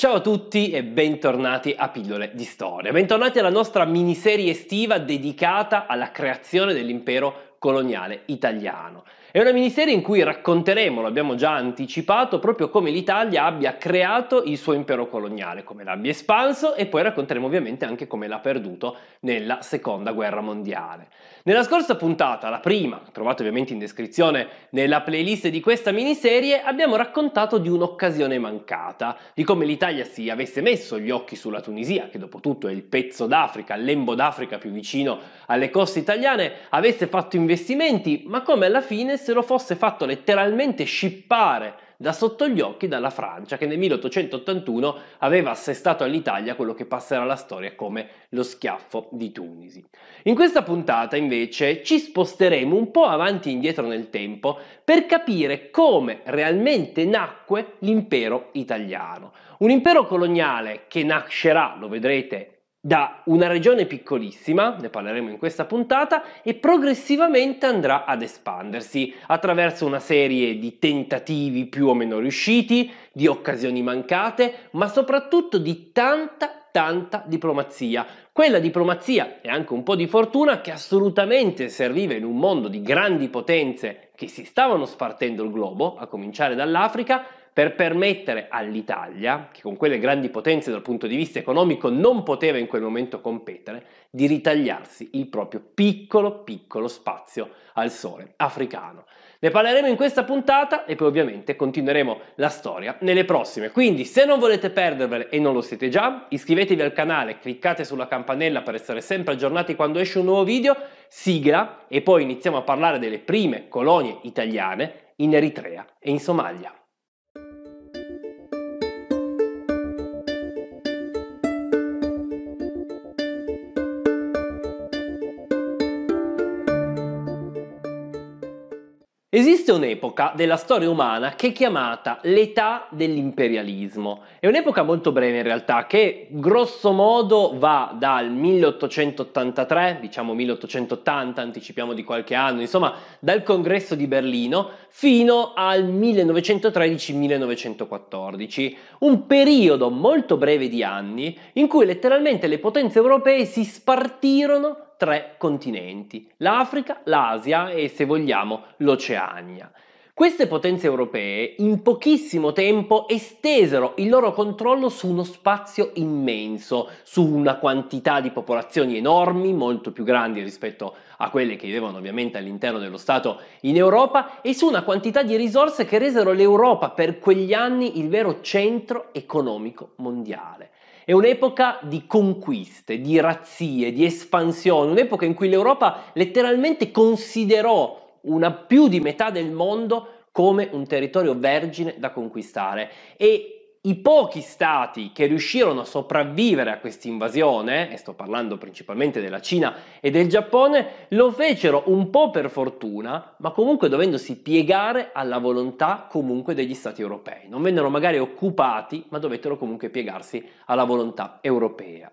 Ciao a tutti e bentornati a Pillole di Storia. Bentornati alla nostra miniserie estiva dedicata alla creazione dell'impero coloniale italiano. È una miniserie in cui racconteremo, l'abbiamo già anticipato, proprio come l'Italia abbia creato il suo impero coloniale, come l'abbia espanso e poi racconteremo ovviamente anche come l'ha perduto nella seconda guerra mondiale. Nella scorsa puntata, la prima, trovate ovviamente in descrizione nella playlist di questa miniserie, abbiamo raccontato di un'occasione mancata, di come l'Italia si avesse messo gli occhi sulla Tunisia, che dopo tutto è il pezzo d'Africa, il l'embo d'Africa più vicino alle coste italiane, avesse fatto investimenti, ma come alla fine se lo fosse fatto letteralmente scippare da sotto gli occhi dalla Francia che nel 1881 aveva assestato all'Italia quello che passerà alla storia come lo schiaffo di Tunisi. In questa puntata invece ci sposteremo un po' avanti e indietro nel tempo per capire come realmente nacque l'impero italiano. Un impero coloniale che nascerà, lo vedrete da una regione piccolissima, ne parleremo in questa puntata, e progressivamente andrà ad espandersi attraverso una serie di tentativi più o meno riusciti, di occasioni mancate, ma soprattutto di tanta, tanta diplomazia. Quella diplomazia e anche un po' di fortuna che assolutamente serviva in un mondo di grandi potenze che si stavano spartendo il globo, a cominciare dall'Africa, per permettere all'Italia, che con quelle grandi potenze dal punto di vista economico non poteva in quel momento competere, di ritagliarsi il proprio piccolo piccolo spazio al sole africano. Ne parleremo in questa puntata e poi ovviamente continueremo la storia nelle prossime. Quindi se non volete perdervele e non lo siete già, iscrivetevi al canale, cliccate sulla campanella per essere sempre aggiornati quando esce un nuovo video, sigla e poi iniziamo a parlare delle prime colonie italiane in Eritrea e in Somalia. Esiste un'epoca della storia umana che è chiamata l'età dell'imperialismo. È un'epoca molto breve in realtà che grosso modo va dal 1883, diciamo 1880, anticipiamo di qualche anno, insomma dal congresso di Berlino fino al 1913-1914. Un periodo molto breve di anni in cui letteralmente le potenze europee si spartirono tre continenti, l'Africa, l'Asia e, se vogliamo, l'Oceania. Queste potenze europee in pochissimo tempo estesero il loro controllo su uno spazio immenso, su una quantità di popolazioni enormi, molto più grandi rispetto a quelle che vivevano ovviamente all'interno dello Stato in Europa, e su una quantità di risorse che resero l'Europa per quegli anni il vero centro economico mondiale. È un'epoca di conquiste, di razzie, di espansione, un'epoca in cui l'Europa letteralmente considerò una più di metà del mondo come un territorio vergine da conquistare e i pochi stati che riuscirono a sopravvivere a questa invasione, e sto parlando principalmente della Cina e del Giappone, lo fecero un po' per fortuna, ma comunque dovendosi piegare alla volontà comunque degli stati europei. Non vennero magari occupati, ma dovettero comunque piegarsi alla volontà europea.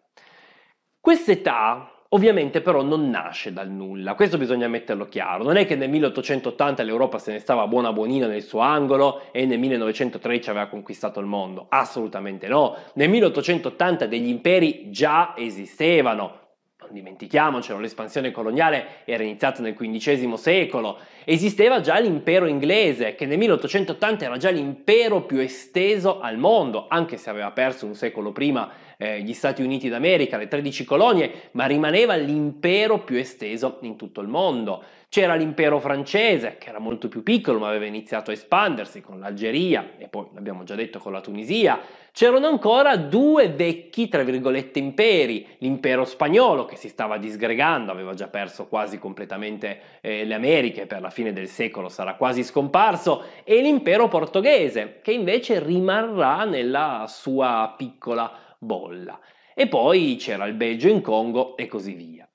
Quest'età, Ovviamente però non nasce dal nulla, questo bisogna metterlo chiaro, non è che nel 1880 l'Europa se ne stava buona buonina nel suo angolo e nel 1913 aveva conquistato il mondo, assolutamente no, nel 1880 degli imperi già esistevano, non dimentichiamocelo, l'espansione coloniale era iniziata nel XV secolo, esisteva già l'impero inglese, che nel 1880 era già l'impero più esteso al mondo, anche se aveva perso un secolo prima eh, gli Stati Uniti d'America, le 13 colonie, ma rimaneva l'impero più esteso in tutto il mondo. C'era l'impero francese, che era molto più piccolo, ma aveva iniziato a espandersi con l'Algeria e poi, l'abbiamo già detto, con la Tunisia. C'erano ancora due vecchi, tra virgolette, imperi. L'impero spagnolo, che si stava disgregando, aveva già perso quasi completamente eh, le Americhe, per la fine del secolo sarà quasi scomparso, e l'impero portoghese, che invece rimarrà nella sua piccola bolla. E poi c'era il Belgio in Congo e così via.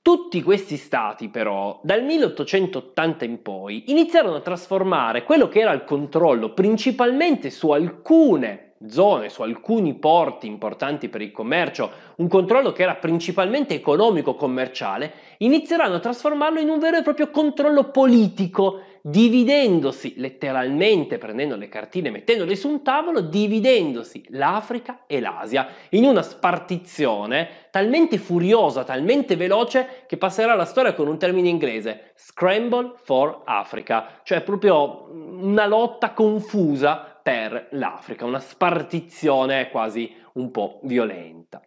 Tutti questi stati però, dal 1880 in poi, iniziarono a trasformare quello che era il controllo principalmente su alcune zone, su alcuni porti importanti per il commercio, un controllo che era principalmente economico-commerciale, inizieranno a trasformarlo in un vero e proprio controllo politico dividendosi letteralmente, prendendo le cartine e mettendole su un tavolo, dividendosi l'Africa e l'Asia in una spartizione talmente furiosa, talmente veloce che passerà la storia con un termine inglese, Scramble for Africa, cioè proprio una lotta confusa per l'Africa, una spartizione quasi un po' violenta.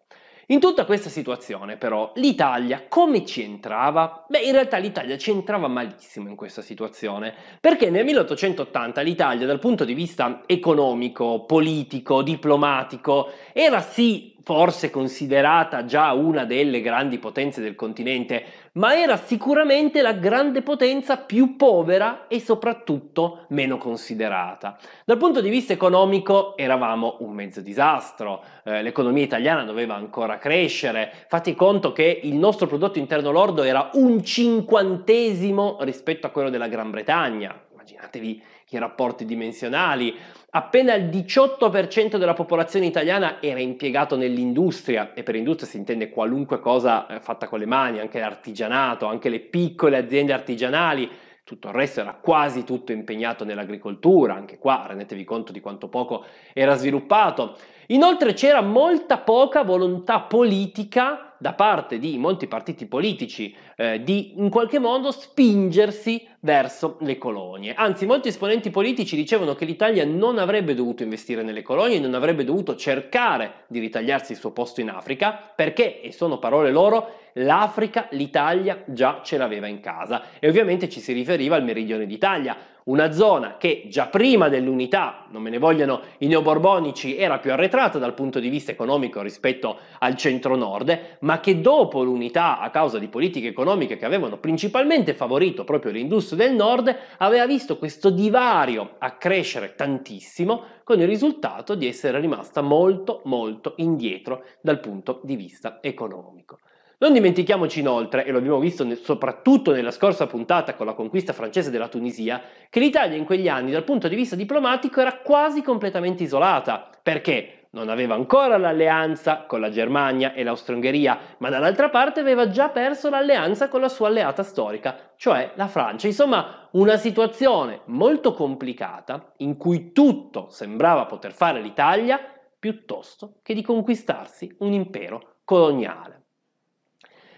In tutta questa situazione però l'Italia come ci entrava? Beh in realtà l'Italia ci entrava malissimo in questa situazione perché nel 1880 l'Italia dal punto di vista economico, politico, diplomatico era sì forse considerata già una delle grandi potenze del continente, ma era sicuramente la grande potenza più povera e soprattutto meno considerata. Dal punto di vista economico eravamo un mezzo disastro, eh, l'economia italiana doveva ancora crescere, fate conto che il nostro prodotto interno lordo era un cinquantesimo rispetto a quello della Gran Bretagna, immaginatevi i rapporti dimensionali. Appena il 18% della popolazione italiana era impiegato nell'industria, e per industria si intende qualunque cosa eh, fatta con le mani, anche l'artigianato, anche le piccole aziende artigianali, tutto il resto era quasi tutto impegnato nell'agricoltura, anche qua rendetevi conto di quanto poco era sviluppato. Inoltre c'era molta poca volontà politica da parte di molti partiti politici eh, di in qualche modo spingersi verso le colonie. Anzi, molti esponenti politici dicevano che l'Italia non avrebbe dovuto investire nelle colonie, non avrebbe dovuto cercare di ritagliarsi il suo posto in Africa, perché, e sono parole loro, l'Africa l'Italia già ce l'aveva in casa. E ovviamente ci si riferiva al meridione d'Italia una zona che già prima dell'unità, non me ne vogliono i neoborbonici, era più arretrata dal punto di vista economico rispetto al centro-nord, ma che dopo l'unità, a causa di politiche economiche che avevano principalmente favorito proprio l'industria del nord, aveva visto questo divario accrescere tantissimo, con il risultato di essere rimasta molto molto indietro dal punto di vista economico. Non dimentichiamoci inoltre, e lo abbiamo visto ne- soprattutto nella scorsa puntata con la conquista francese della Tunisia, che l'Italia in quegli anni dal punto di vista diplomatico era quasi completamente isolata, perché non aveva ancora l'alleanza con la Germania e laustro ungheria ma dall'altra parte aveva già perso l'alleanza con la sua alleata storica, cioè la Francia. Insomma, una situazione molto complicata in cui tutto sembrava poter fare l'Italia piuttosto che di conquistarsi un impero coloniale.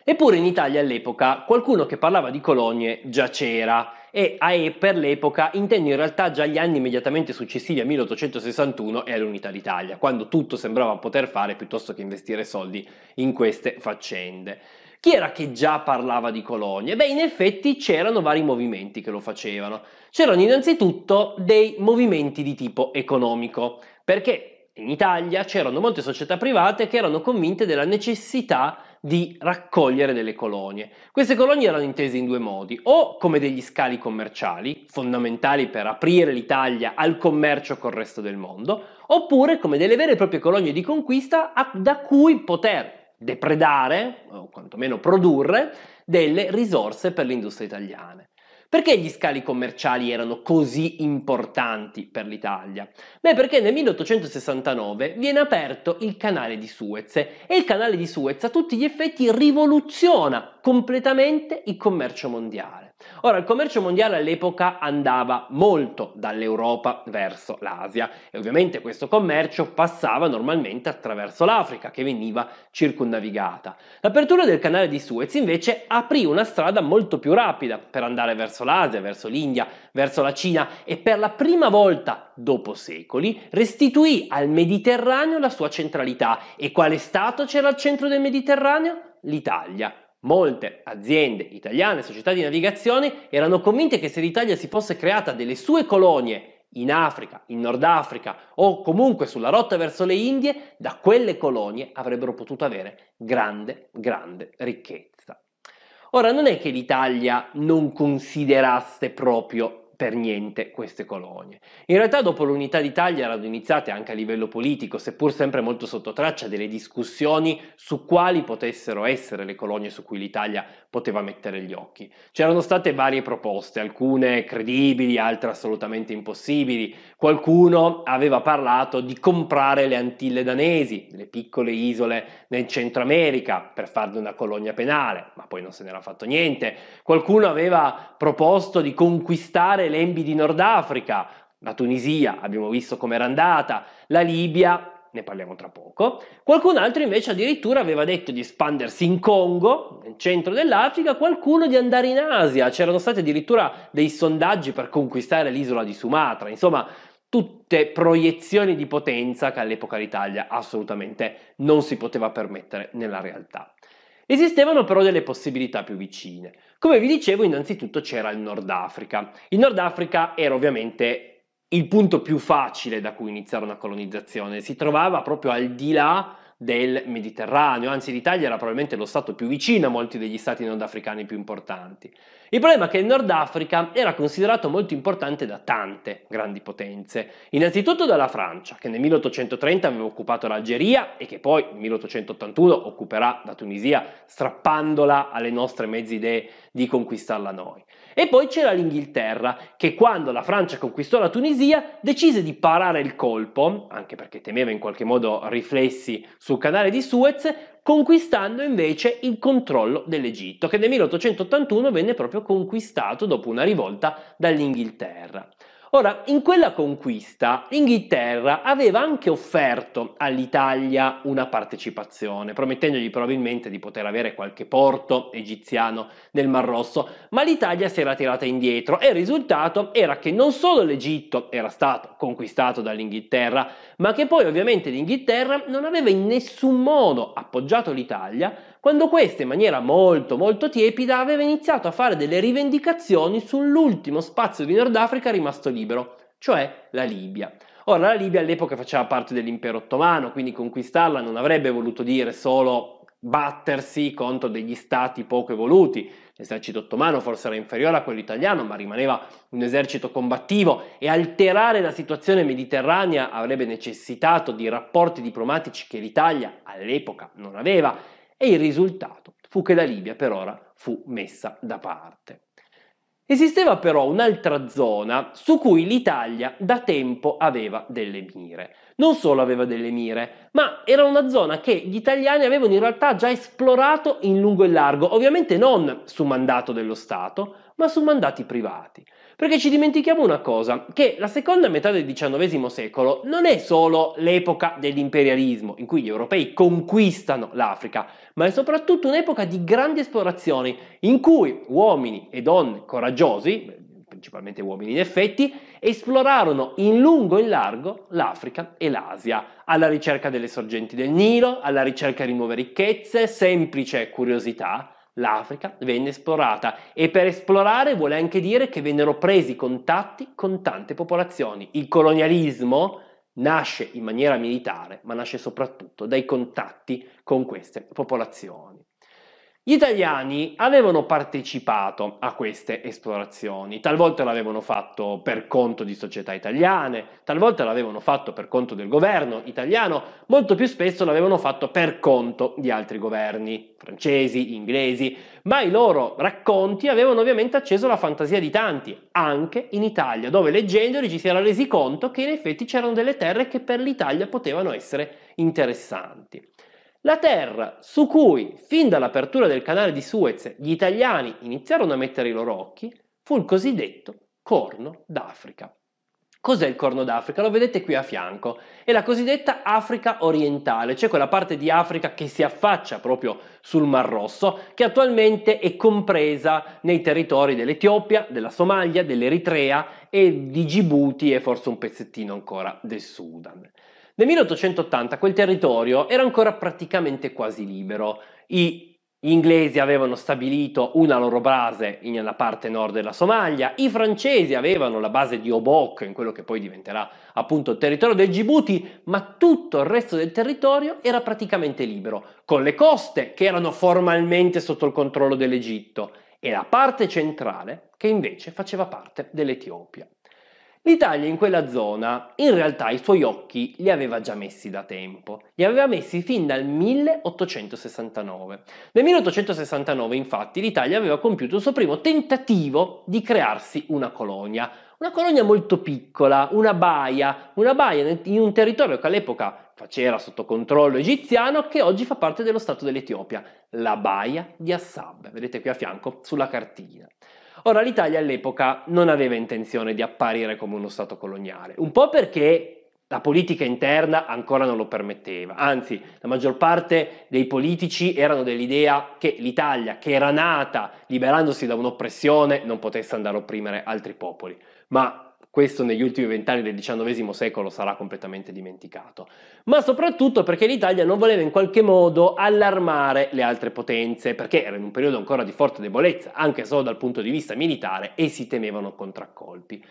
Eppure in Italia all'epoca qualcuno che parlava di colonie già c'era e per l'epoca intendo in realtà già gli anni immediatamente successivi a 1861 e all'Unità d'Italia, quando tutto sembrava poter fare piuttosto che investire soldi in queste faccende. Chi era che già parlava di colonie? Beh, in effetti c'erano vari movimenti che lo facevano. C'erano innanzitutto dei movimenti di tipo economico, perché in Italia c'erano molte società private che erano convinte della necessità di di raccogliere delle colonie. Queste colonie erano intese in due modi, o come degli scali commerciali, fondamentali per aprire l'Italia al commercio col resto del mondo, oppure come delle vere e proprie colonie di conquista da cui poter depredare, o quantomeno produrre, delle risorse per l'industria italiana. Perché gli scali commerciali erano così importanti per l'Italia? Beh, perché nel 1869 viene aperto il canale di Suez e il canale di Suez a tutti gli effetti rivoluziona completamente il commercio mondiale. Ora, il commercio mondiale all'epoca andava molto dall'Europa verso l'Asia e ovviamente questo commercio passava normalmente attraverso l'Africa che veniva circondavigata. L'apertura del canale di Suez invece aprì una strada molto più rapida per andare verso l'Asia, verso l'India, verso la Cina e per la prima volta dopo secoli restituì al Mediterraneo la sua centralità. E quale stato c'era al centro del Mediterraneo? L'Italia. Molte aziende italiane, società di navigazione, erano convinte che se l'Italia si fosse creata delle sue colonie in Africa, in Nord Africa o comunque sulla rotta verso le Indie, da quelle colonie avrebbero potuto avere grande, grande ricchezza. Ora, non è che l'Italia non considerasse proprio per niente queste colonie. In realtà dopo l'unità d'Italia erano iniziate anche a livello politico, seppur sempre molto sotto traccia, delle discussioni su quali potessero essere le colonie su cui l'Italia poteva mettere gli occhi. C'erano state varie proposte, alcune credibili, altre assolutamente impossibili. Qualcuno aveva parlato di comprare le Antille danesi, le piccole isole nel Centro America, per farne una colonia penale, ma poi non se n'era fatto niente. Qualcuno aveva proposto di conquistare l'Embi di Nord Africa, la Tunisia, abbiamo visto com'era andata, la Libia, ne parliamo tra poco. Qualcun altro invece addirittura aveva detto di espandersi in Congo, nel centro dell'Africa, qualcuno di andare in Asia, c'erano stati addirittura dei sondaggi per conquistare l'isola di Sumatra, insomma tutte proiezioni di potenza che all'epoca l'Italia assolutamente non si poteva permettere nella realtà. Esistevano però delle possibilità più vicine. Come vi dicevo, innanzitutto c'era il Nord Africa. Il Nord Africa era ovviamente il punto più facile da cui iniziare una colonizzazione, si trovava proprio al di là del Mediterraneo, anzi l'Italia era probabilmente lo stato più vicino a molti degli stati nordafricani più importanti. Il problema è che il Nord Africa era considerato molto importante da tante grandi potenze, innanzitutto dalla Francia, che nel 1830 aveva occupato l'Algeria e che poi nel 1881 occuperà la Tunisia, strappandola alle nostre mezze idee di conquistarla noi. E poi c'era l'Inghilterra, che quando la Francia conquistò la Tunisia decise di parare il colpo, anche perché temeva in qualche modo riflessi sul canale di Suez, conquistando invece il controllo dell'Egitto, che nel 1881 venne proprio conquistato dopo una rivolta dall'Inghilterra. Ora, in quella conquista l'Inghilterra aveva anche offerto all'Italia una partecipazione, promettendogli probabilmente di poter avere qualche porto egiziano nel Mar Rosso, ma l'Italia si era tirata indietro e il risultato era che non solo l'Egitto era stato conquistato dall'Inghilterra, ma che poi ovviamente l'Inghilterra non aveva in nessun modo appoggiato l'Italia quando questa in maniera molto molto tiepida aveva iniziato a fare delle rivendicazioni sull'ultimo spazio di Nord Africa rimasto libero, cioè la Libia. Ora la Libia all'epoca faceva parte dell'impero ottomano, quindi conquistarla non avrebbe voluto dire solo battersi contro degli stati poco evoluti. L'esercito ottomano forse era inferiore a quello italiano, ma rimaneva un esercito combattivo e alterare la situazione mediterranea avrebbe necessitato di rapporti diplomatici che l'Italia all'epoca non aveva e il risultato fu che la Libia per ora fu messa da parte. Esisteva però un'altra zona su cui l'Italia da tempo aveva delle mire, non solo aveva delle mire, ma era una zona che gli italiani avevano in realtà già esplorato in lungo e largo, ovviamente non su mandato dello Stato, ma su mandati privati. Perché ci dimentichiamo una cosa, che la seconda metà del XIX secolo non è solo l'epoca dell'imperialismo, in cui gli europei conquistano l'Africa, ma è soprattutto un'epoca di grandi esplorazioni, in cui uomini e donne coraggiosi, principalmente uomini in effetti, esplorarono in lungo e in largo l'Africa e l'Asia, alla ricerca delle sorgenti del Nilo, alla ricerca di nuove ricchezze, semplice curiosità, l'Africa venne esplorata e per esplorare vuole anche dire che vennero presi contatti con tante popolazioni. Il colonialismo nasce in maniera militare, ma nasce soprattutto dai contatti con queste popolazioni. Gli italiani avevano partecipato a queste esplorazioni, talvolta l'avevano fatto per conto di società italiane, talvolta l'avevano fatto per conto del governo italiano, molto più spesso l'avevano fatto per conto di altri governi, francesi, inglesi, ma i loro racconti avevano ovviamente acceso la fantasia di tanti, anche in Italia, dove leggendoli ci si era resi conto che in effetti c'erano delle terre che per l'Italia potevano essere interessanti. La terra su cui, fin dall'apertura del canale di Suez, gli italiani iniziarono a mettere i loro occhi fu il cosiddetto Corno d'Africa. Cos'è il Corno d'Africa? Lo vedete qui a fianco. È la cosiddetta Africa orientale, cioè quella parte di Africa che si affaccia proprio sul Mar Rosso, che attualmente è compresa nei territori dell'Etiopia, della Somalia, dell'Eritrea e di Djibouti e forse un pezzettino ancora del Sudan. Nel 1880 quel territorio era ancora praticamente quasi libero. I gli inglesi avevano stabilito una loro base nella parte nord della Somalia, i francesi avevano la base di Obok, in quello che poi diventerà appunto il territorio del Djibouti, ma tutto il resto del territorio era praticamente libero, con le coste che erano formalmente sotto il controllo dell'Egitto e la parte centrale che invece faceva parte dell'Etiopia. L'Italia in quella zona in realtà i suoi occhi li aveva già messi da tempo, li aveva messi fin dal 1869. Nel 1869 infatti l'Italia aveva compiuto il suo primo tentativo di crearsi una colonia, una colonia molto piccola, una baia, una baia in un territorio che all'epoca faceva sotto controllo egiziano che oggi fa parte dello Stato dell'Etiopia, la baia di Assab, vedete qui a fianco sulla cartina. Ora, l'Italia all'epoca non aveva intenzione di apparire come uno Stato coloniale, un po' perché la politica interna ancora non lo permetteva, anzi la maggior parte dei politici erano dell'idea che l'Italia, che era nata liberandosi da un'oppressione, non potesse andare a opprimere altri popoli, ma questo negli ultimi vent'anni del XIX secolo sarà completamente dimenticato, ma soprattutto perché l'Italia non voleva in qualche modo allarmare le altre potenze, perché era in un periodo ancora di forte debolezza, anche solo dal punto di vista militare, e si temevano contraccolpi.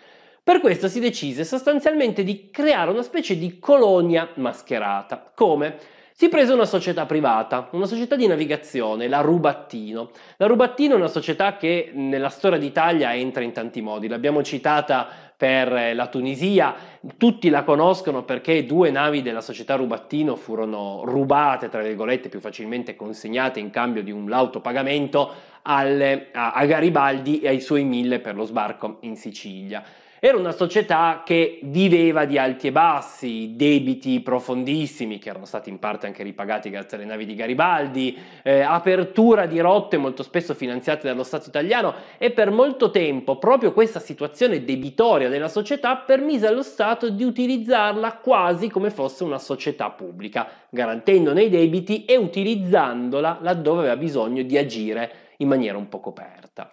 Per questo si decise sostanzialmente di creare una specie di colonia mascherata. Come? Si prese una società privata, una società di navigazione, la Rubattino. La Rubattino è una società che nella storia d'Italia entra in tanti modi, l'abbiamo citata per eh, la Tunisia, tutti la conoscono perché due navi della società Rubattino furono rubate, tra virgolette, più facilmente consegnate in cambio di un lauto pagamento a, a Garibaldi e ai suoi mille per lo sbarco in Sicilia. Era una società che viveva di alti e bassi, debiti profondissimi che erano stati in parte anche ripagati grazie alle navi di Garibaldi, eh, apertura di rotte molto spesso finanziate dallo Stato italiano e per molto tempo proprio questa situazione debitoria della società permise allo Stato di utilizzarla quasi come fosse una società pubblica, garantendone i debiti e utilizzandola laddove aveva bisogno di agire in maniera un po' coperta.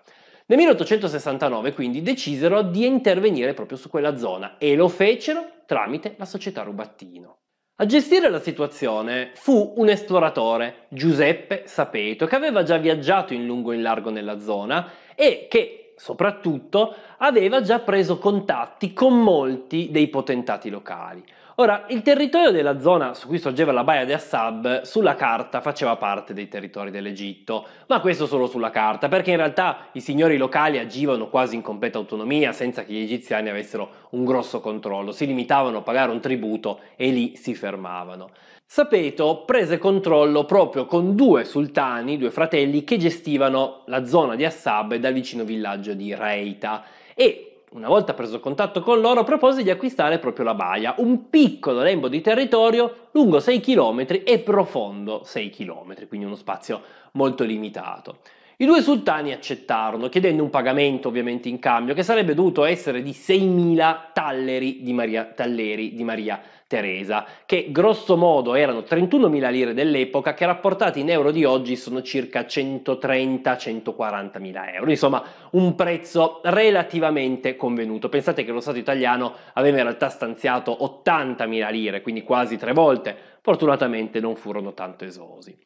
Nel 1869 quindi decisero di intervenire proprio su quella zona e lo fecero tramite la società Rubattino. A gestire la situazione fu un esploratore, Giuseppe Sapeto, che aveva già viaggiato in lungo e in largo nella zona e che soprattutto aveva già preso contatti con molti dei potentati locali. Ora, il territorio della zona su cui sorgeva la baia di Assab sulla carta faceva parte dei territori dell'Egitto, ma questo solo sulla carta, perché in realtà i signori locali agivano quasi in completa autonomia senza che gli egiziani avessero un grosso controllo, si limitavano a pagare un tributo e lì si fermavano. Sapeto prese controllo proprio con due sultani, due fratelli, che gestivano la zona di Assab dal vicino villaggio di Reita e una volta preso contatto con loro, propose di acquistare proprio la baia, un piccolo lembo di territorio lungo 6 km e profondo 6 km, quindi uno spazio molto limitato. I due sultani accettarono, chiedendo un pagamento ovviamente in cambio, che sarebbe dovuto essere di 6.000 talleri di Maria, talleri di Maria Teresa, che grosso modo erano 31.000 lire dell'epoca, che rapportati in euro di oggi sono circa 130-140.000 euro, insomma un prezzo relativamente convenuto. Pensate che lo Stato italiano aveva in realtà stanziato 80.000 lire, quindi quasi tre volte, fortunatamente non furono tanto esosi.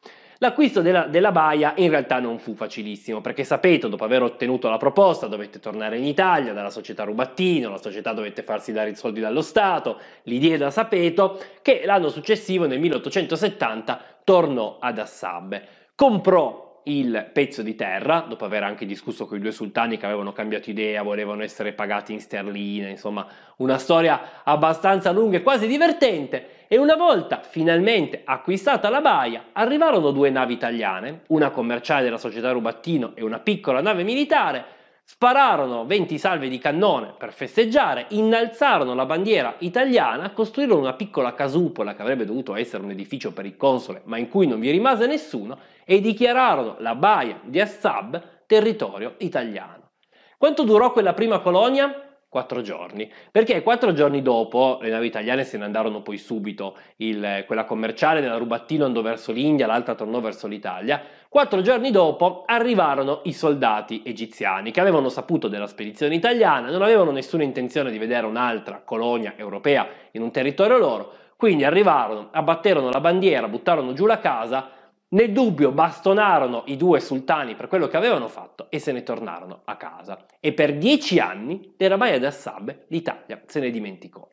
L'acquisto della, della Baia in realtà non fu facilissimo perché sapete, dopo aver ottenuto la proposta, dovette tornare in Italia dalla società Rubattino, la società dovette farsi dare i soldi dallo Stato, li diede a Sapeto, che l'anno successivo, nel 1870, tornò ad Assabbe. Comprò il pezzo di terra, dopo aver anche discusso con i due sultani che avevano cambiato idea, volevano essere pagati in sterline, insomma una storia abbastanza lunga e quasi divertente, e una volta finalmente acquistata la baia, arrivarono due navi italiane, una commerciale della società Rubattino e una piccola nave militare, Spararono 20 salve di cannone per festeggiare, innalzarono la bandiera italiana, costruirono una piccola casupola che avrebbe dovuto essere un edificio per il console, ma in cui non vi rimase nessuno, e dichiararono la baia di Assab territorio italiano. Quanto durò quella prima colonia? quattro giorni. Perché quattro giorni dopo le navi italiane se ne andarono poi subito, il, quella commerciale della Rubattino andò verso l'India, l'altra tornò verso l'Italia. Quattro giorni dopo arrivarono i soldati egiziani che avevano saputo della spedizione italiana, non avevano nessuna intenzione di vedere un'altra colonia europea in un territorio loro, quindi arrivarono, abbatterono la bandiera, buttarono giù la casa nel dubbio bastonarono i due sultani per quello che avevano fatto e se ne tornarono a casa. E per dieci anni l'Eramaia d'Assab l'Italia se ne dimenticò.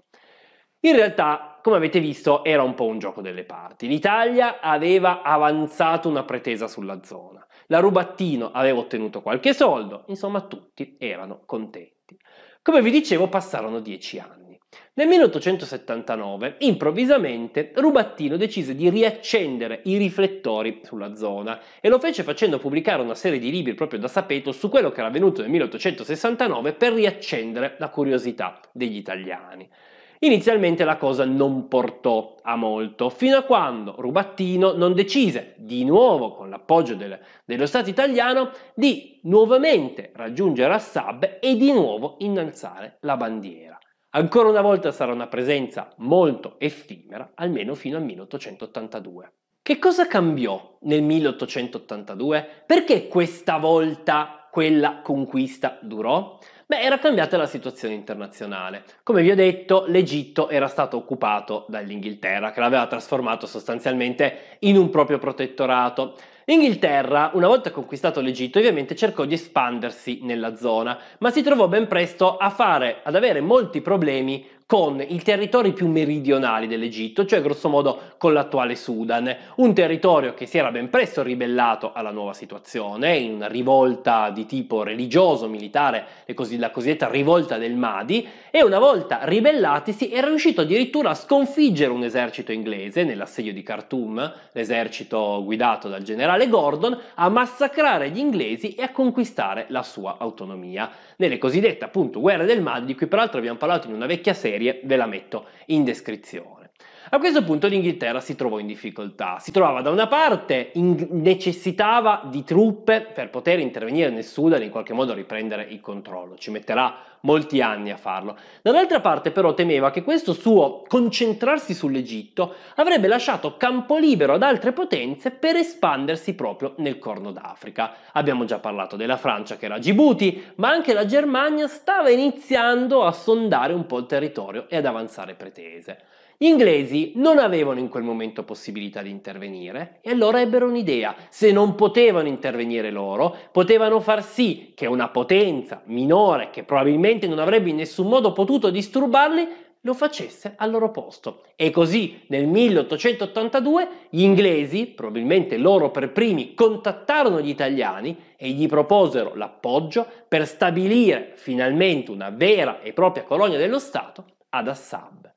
In realtà, come avete visto, era un po' un gioco delle parti. L'Italia aveva avanzato una pretesa sulla zona. La Rubattino aveva ottenuto qualche soldo, insomma tutti erano contenti. Come vi dicevo, passarono dieci anni. Nel 1879, improvvisamente, Rubattino decise di riaccendere i riflettori sulla zona e lo fece facendo pubblicare una serie di libri proprio da Sapeto su quello che era avvenuto nel 1869 per riaccendere la curiosità degli italiani. Inizialmente la cosa non portò a molto, fino a quando Rubattino non decise, di nuovo con l'appoggio del, dello Stato italiano, di nuovamente raggiungere Assab e di nuovo innalzare la bandiera. Ancora una volta sarà una presenza molto effimera, almeno fino al 1882. Che cosa cambiò nel 1882? Perché questa volta quella conquista durò? Beh, era cambiata la situazione internazionale. Come vi ho detto, l'Egitto era stato occupato dall'Inghilterra, che l'aveva trasformato sostanzialmente in un proprio protettorato. L'Inghilterra, una volta conquistato l'Egitto, ovviamente cercò di espandersi nella zona, ma si trovò ben presto a fare, ad avere molti problemi con i territori più meridionali dell'Egitto, cioè grossomodo con l'attuale Sudan, un territorio che si era ben presto ribellato alla nuova situazione, in una rivolta di tipo religioso-militare, la cosiddetta rivolta del Mahdi, e una volta ribellatisi era riuscito addirittura a sconfiggere un esercito inglese nell'assedio di Khartoum, l'esercito guidato dal generale Gordon, a massacrare gli inglesi e a conquistare la sua autonomia. Nelle cosiddette appunto guerre del Mahdi, di cui peraltro abbiamo parlato in una vecchia serie, ve la metto in descrizione. A questo punto l'Inghilterra si trovò in difficoltà. Si trovava da una parte, in- necessitava di truppe per poter intervenire nel Sudan e in qualche modo riprendere il controllo. Ci metterà molti anni a farlo. Dall'altra parte però temeva che questo suo concentrarsi sull'Egitto avrebbe lasciato campo libero ad altre potenze per espandersi proprio nel Corno d'Africa. Abbiamo già parlato della Francia che era a Djibouti, ma anche la Germania stava iniziando a sondare un po' il territorio e ad avanzare pretese. Gli inglesi non avevano in quel momento possibilità di intervenire e allora ebbero un'idea. Se non potevano intervenire loro, potevano far sì che una potenza minore, che probabilmente non avrebbe in nessun modo potuto disturbarli, lo facesse al loro posto. E così nel 1882 gli inglesi, probabilmente loro per primi, contattarono gli italiani e gli proposero l'appoggio per stabilire finalmente una vera e propria colonia dello Stato ad Assab.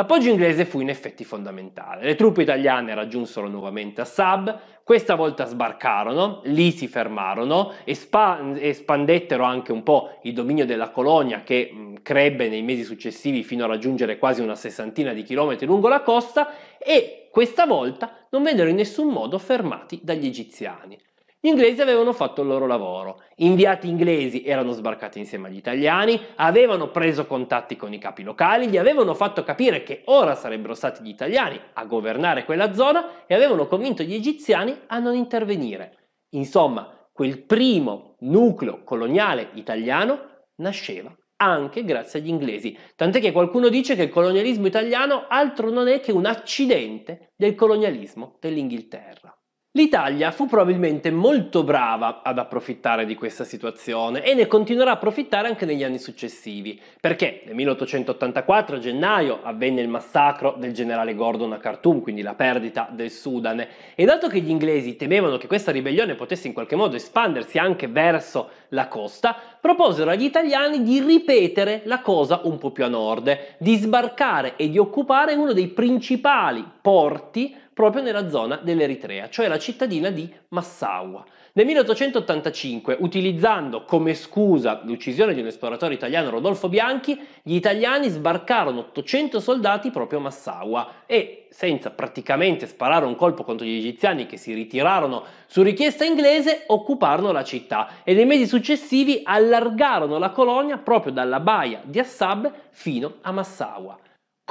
L'appoggio inglese fu in effetti fondamentale. Le truppe italiane raggiunsero nuovamente Assab, questa volta sbarcarono, lì si fermarono, espan- espandettero anche un po' il dominio della colonia che crebbe nei mesi successivi fino a raggiungere quasi una sessantina di chilometri lungo la costa e questa volta non vennero in nessun modo fermati dagli egiziani. Gli inglesi avevano fatto il loro lavoro, inviati inglesi erano sbarcati insieme agli italiani, avevano preso contatti con i capi locali, gli avevano fatto capire che ora sarebbero stati gli italiani a governare quella zona e avevano convinto gli egiziani a non intervenire. Insomma, quel primo nucleo coloniale italiano nasceva anche grazie agli inglesi, tant'è che qualcuno dice che il colonialismo italiano altro non è che un accidente del colonialismo dell'Inghilterra. L'Italia fu probabilmente molto brava ad approfittare di questa situazione e ne continuerà a approfittare anche negli anni successivi, perché nel 1884 a gennaio avvenne il massacro del generale Gordon a Khartoum, quindi la perdita del Sudan, e dato che gli inglesi temevano che questa ribellione potesse in qualche modo espandersi anche verso la costa, proposero agli italiani di ripetere la cosa un po' più a nord, di sbarcare e di occupare uno dei principali porti proprio nella zona dell'Eritrea, cioè la cittadina di Massaua. Nel 1885, utilizzando come scusa l'uccisione di un esploratore italiano Rodolfo Bianchi, gli italiani sbarcarono 800 soldati proprio a Massaua e, senza praticamente sparare un colpo contro gli egiziani che si ritirarono su richiesta inglese, occuparono la città e nei mesi successivi allargarono la colonia proprio dalla baia di Assab fino a Massaua.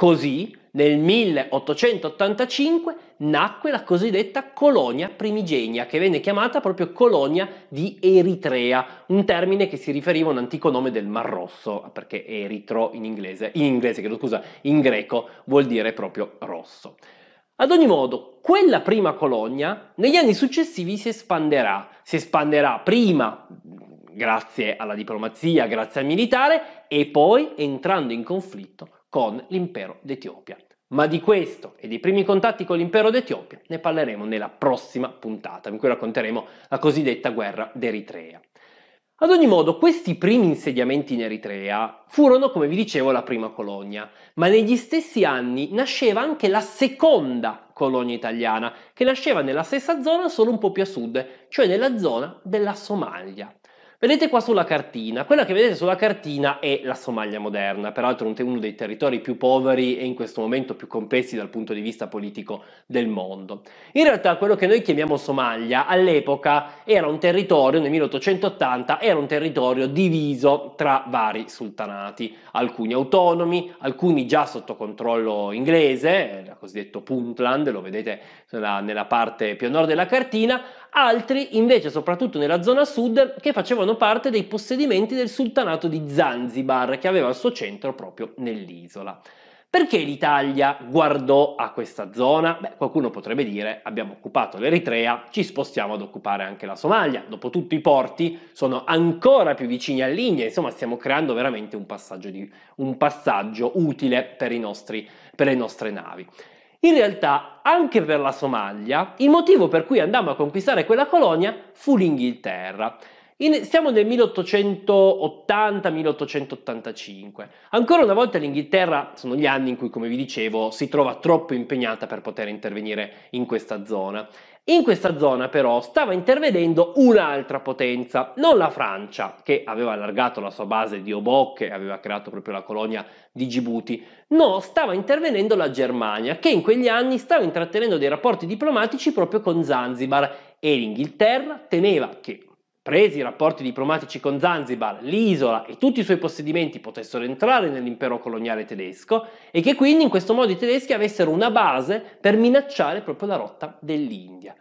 Così nel 1885 nacque la cosiddetta colonia primigenia, che venne chiamata proprio colonia di Eritrea, un termine che si riferiva a un antico nome del Mar Rosso, perché eritro in inglese, in inglese, scusa, in greco vuol dire proprio rosso. Ad ogni modo, quella prima colonia negli anni successivi si espanderà, si espanderà prima grazie alla diplomazia, grazie al militare e poi entrando in conflitto con l'impero d'Etiopia. Ma di questo e dei primi contatti con l'impero d'Etiopia ne parleremo nella prossima puntata, in cui racconteremo la cosiddetta guerra d'Eritrea. Ad ogni modo, questi primi insediamenti in Eritrea furono, come vi dicevo, la prima colonia, ma negli stessi anni nasceva anche la seconda colonia italiana, che nasceva nella stessa zona solo un po' più a sud, cioè nella zona della Somalia. Vedete qua sulla cartina, quella che vedete sulla cartina è la Somalia moderna, peraltro uno dei territori più poveri e in questo momento più complessi dal punto di vista politico del mondo. In realtà quello che noi chiamiamo Somalia all'epoca era un territorio, nel 1880, era un territorio diviso tra vari sultanati, alcuni autonomi, alcuni già sotto controllo inglese, eh, il cosiddetto Puntland, lo vedete nella parte più a nord della cartina, altri invece soprattutto nella zona sud che facevano parte dei possedimenti del sultanato di Zanzibar che aveva il suo centro proprio nell'isola. Perché l'Italia guardò a questa zona? Beh, qualcuno potrebbe dire abbiamo occupato l'Eritrea, ci spostiamo ad occupare anche la Somalia, dopotutto i porti sono ancora più vicini all'India, insomma stiamo creando veramente un passaggio, di, un passaggio utile per, nostri, per le nostre navi. In realtà, anche per la Somalia, il motivo per cui andammo a conquistare quella colonia fu l'Inghilterra. In, siamo nel 1880-1885. Ancora una volta l'Inghilterra sono gli anni in cui, come vi dicevo, si trova troppo impegnata per poter intervenire in questa zona in questa zona però stava intervenendo un'altra potenza, non la Francia, che aveva allargato la sua base di Oboc e aveva creato proprio la colonia di Djibouti, no, stava intervenendo la Germania, che in quegli anni stava intrattenendo dei rapporti diplomatici proprio con Zanzibar e l'Inghilterra temeva che Resi i rapporti diplomatici con Zanzibar, l'isola e tutti i suoi possedimenti potessero entrare nell'impero coloniale tedesco e che quindi in questo modo i tedeschi avessero una base per minacciare proprio la rotta dell'India.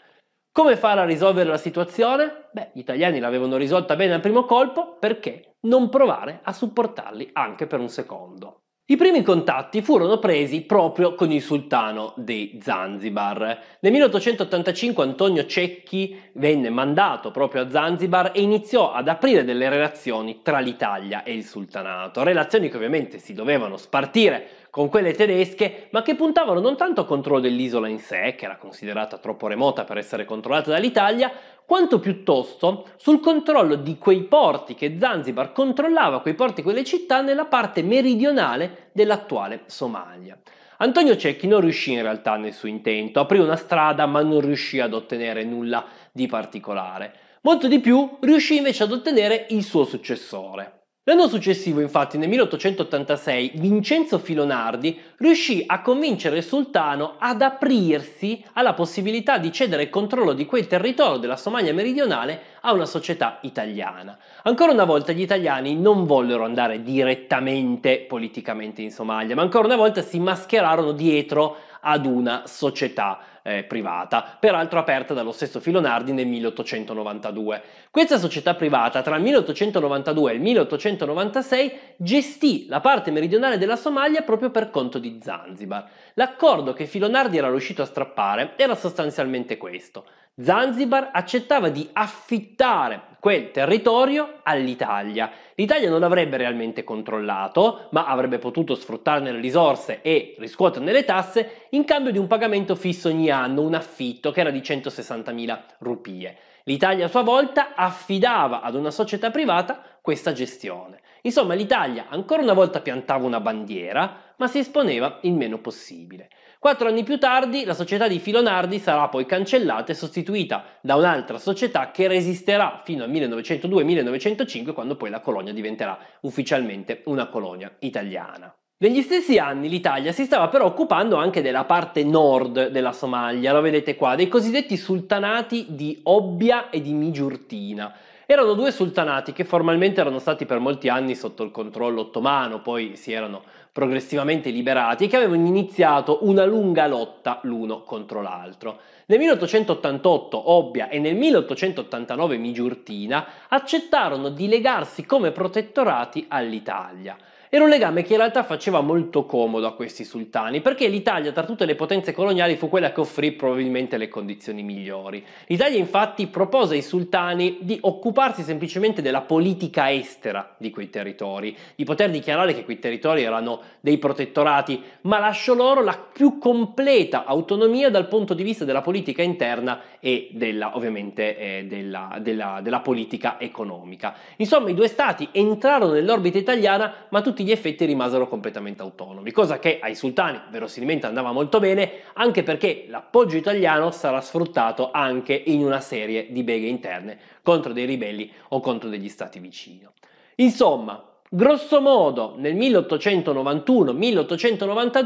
Come fare a risolvere la situazione? Beh, gli italiani l'avevano risolta bene al primo colpo, perché non provare a supportarli anche per un secondo? I primi contatti furono presi proprio con il sultano di Zanzibar. Nel 1885 Antonio Cecchi venne mandato proprio a Zanzibar e iniziò ad aprire delle relazioni tra l'Italia e il sultanato, relazioni che ovviamente si dovevano spartire con quelle tedesche, ma che puntavano non tanto al controllo dell'isola in sé, che era considerata troppo remota per essere controllata dall'Italia, quanto piuttosto sul controllo di quei porti che Zanzibar controllava, quei porti e quelle città nella parte meridionale dell'attuale Somalia. Antonio Cecchi non riuscì in realtà nel suo intento, aprì una strada ma non riuscì ad ottenere nulla di particolare. Molto di più riuscì invece ad ottenere il suo successore, L'anno successivo, infatti, nel 1886, Vincenzo Filonardi riuscì a convincere il sultano ad aprirsi alla possibilità di cedere il controllo di quel territorio della Somalia meridionale a una società italiana. Ancora una volta gli italiani non vollero andare direttamente politicamente in Somalia, ma ancora una volta si mascherarono dietro ad una società eh, privata, peraltro aperta dallo stesso Filonardi nel 1892. Questa società privata tra il 1892 e il 1896 gestì la parte meridionale della Somalia proprio per conto di Zanzibar. L'accordo che Filonardi era riuscito a strappare era sostanzialmente questo. Zanzibar accettava di affittare quel territorio all'Italia. L'Italia non avrebbe realmente controllato, ma avrebbe potuto sfruttarne le risorse e riscuoterne le tasse in cambio di un pagamento fisso ogni anno, un affitto che era di 160.000 rupie. L'Italia a sua volta affidava ad una società privata questa gestione. Insomma, l'Italia ancora una volta piantava una bandiera, ma si esponeva il meno possibile. Quattro anni più tardi la società di Filonardi sarà poi cancellata e sostituita da un'altra società che resisterà fino al 1902-1905 quando poi la colonia diventerà ufficialmente una colonia italiana. Negli stessi anni l'Italia si stava però occupando anche della parte nord della Somalia, lo vedete qua, dei cosiddetti sultanati di Obbia e di Migiurtina. Erano due sultanati che formalmente erano stati per molti anni sotto il controllo ottomano, poi si erano progressivamente liberati e che avevano iniziato una lunga lotta l'uno contro l'altro. Nel 1888 Obbia e nel 1889 Migiurtina accettarono di legarsi come protettorati all'Italia. Era un legame che in realtà faceva molto comodo a questi sultani, perché l'Italia tra tutte le potenze coloniali fu quella che offrì probabilmente le condizioni migliori. L'Italia infatti propose ai sultani di occuparsi semplicemente della politica estera di quei territori, di poter dichiarare che quei territori erano dei protettorati, ma lasciò loro la più completa autonomia dal punto di vista della politica interna e della, ovviamente eh, della, della, della politica economica. Insomma, i due stati entrarono nell'orbita italiana, ma tutti tutti gli effetti rimasero completamente autonomi, cosa che ai sultani verosimilmente andava molto bene, anche perché l'appoggio italiano sarà sfruttato anche in una serie di beghe interne contro dei ribelli o contro degli stati vicini. Insomma, Grosso modo nel 1891-1892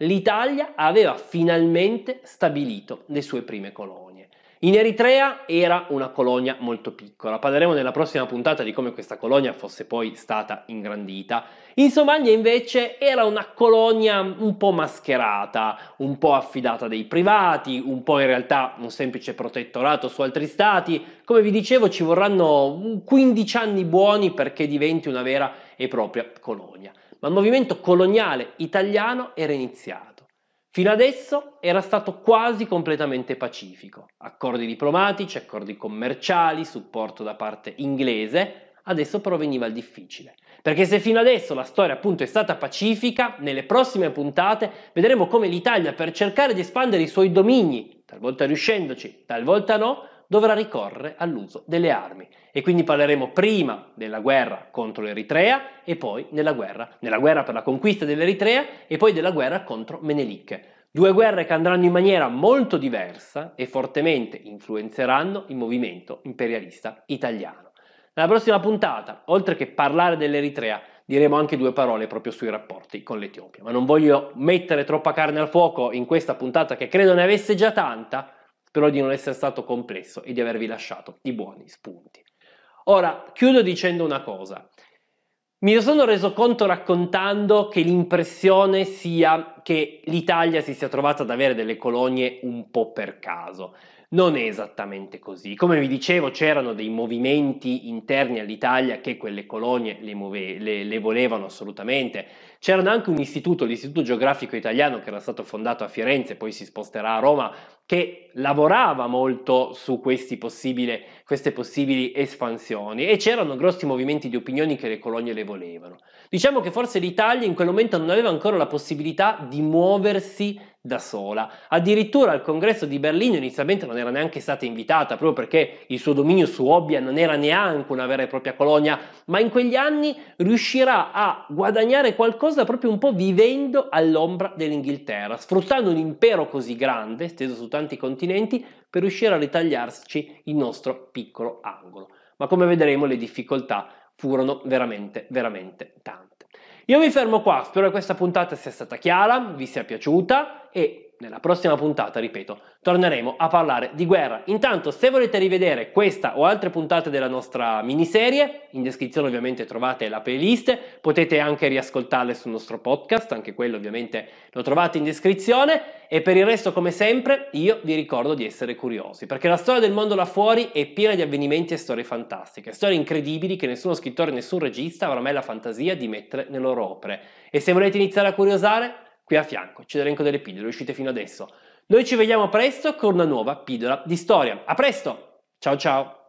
l'Italia aveva finalmente stabilito le sue prime colonie. In Eritrea era una colonia molto piccola, parleremo nella prossima puntata di come questa colonia fosse poi stata ingrandita. In Somalia invece era una colonia un po' mascherata, un po' affidata dei privati, un po' in realtà un semplice protettorato su altri stati. Come vi dicevo ci vorranno 15 anni buoni perché diventi una vera e propria colonia. Ma il movimento coloniale italiano era iniziato. Fino adesso era stato quasi completamente pacifico. Accordi diplomatici, accordi commerciali, supporto da parte inglese, adesso però veniva il difficile. Perché se fino adesso la storia appunto è stata pacifica, nelle prossime puntate vedremo come l'Italia per cercare di espandere i suoi domini, talvolta riuscendoci, talvolta no, dovrà ricorrere all'uso delle armi. E quindi parleremo prima della guerra contro l'Eritrea e poi nella guerra, della guerra per la conquista dell'Eritrea e poi della guerra contro Menelik. Due guerre che andranno in maniera molto diversa e fortemente influenzeranno il movimento imperialista italiano. Nella prossima puntata, oltre che parlare dell'Eritrea, diremo anche due parole proprio sui rapporti con l'Etiopia. Ma non voglio mettere troppa carne al fuoco in questa puntata che credo ne avesse già tanta Spero di non essere stato complesso e di avervi lasciato i buoni spunti. Ora, chiudo dicendo una cosa. Mi sono reso conto raccontando che l'impressione sia che l'Italia si sia trovata ad avere delle colonie un po' per caso. Non è esattamente così. Come vi dicevo, c'erano dei movimenti interni all'Italia che quelle colonie le, muove- le, le volevano assolutamente. C'era anche un istituto, l'Istituto Geografico Italiano, che era stato fondato a Firenze, poi si sposterà a Roma, che lavorava molto su queste possibili espansioni e c'erano grossi movimenti di opinioni che le colonie le volevano. Diciamo che forse l'Italia in quel momento non aveva ancora la possibilità di muoversi da sola. Addirittura al congresso di Berlino inizialmente non era neanche stata invitata proprio perché il suo dominio su Obbia non era neanche una vera e propria colonia, ma in quegli anni riuscirà a guadagnare qualcosa qualcosa proprio un po' vivendo all'ombra dell'Inghilterra, sfruttando un impero così grande, steso su tanti continenti, per riuscire a ritagliarci il nostro piccolo angolo. Ma come vedremo le difficoltà furono veramente, veramente tante. Io mi fermo qua, spero che questa puntata sia stata chiara, vi sia piaciuta e nella prossima puntata, ripeto, torneremo a parlare di guerra. Intanto, se volete rivedere questa o altre puntate della nostra miniserie, in descrizione ovviamente trovate la playlist, potete anche riascoltarle sul nostro podcast, anche quello ovviamente lo trovate in descrizione e per il resto, come sempre, io vi ricordo di essere curiosi, perché la storia del mondo là fuori è piena di avvenimenti e storie fantastiche, storie incredibili che nessuno scrittore, nessun regista avrà mai la fantasia di mettere nelle loro opere. E se volete iniziare a curiosare, qui a fianco c'è l'elenco delle pillole uscite fino adesso. Noi ci vediamo presto con una nuova pillola di storia. A presto! Ciao ciao!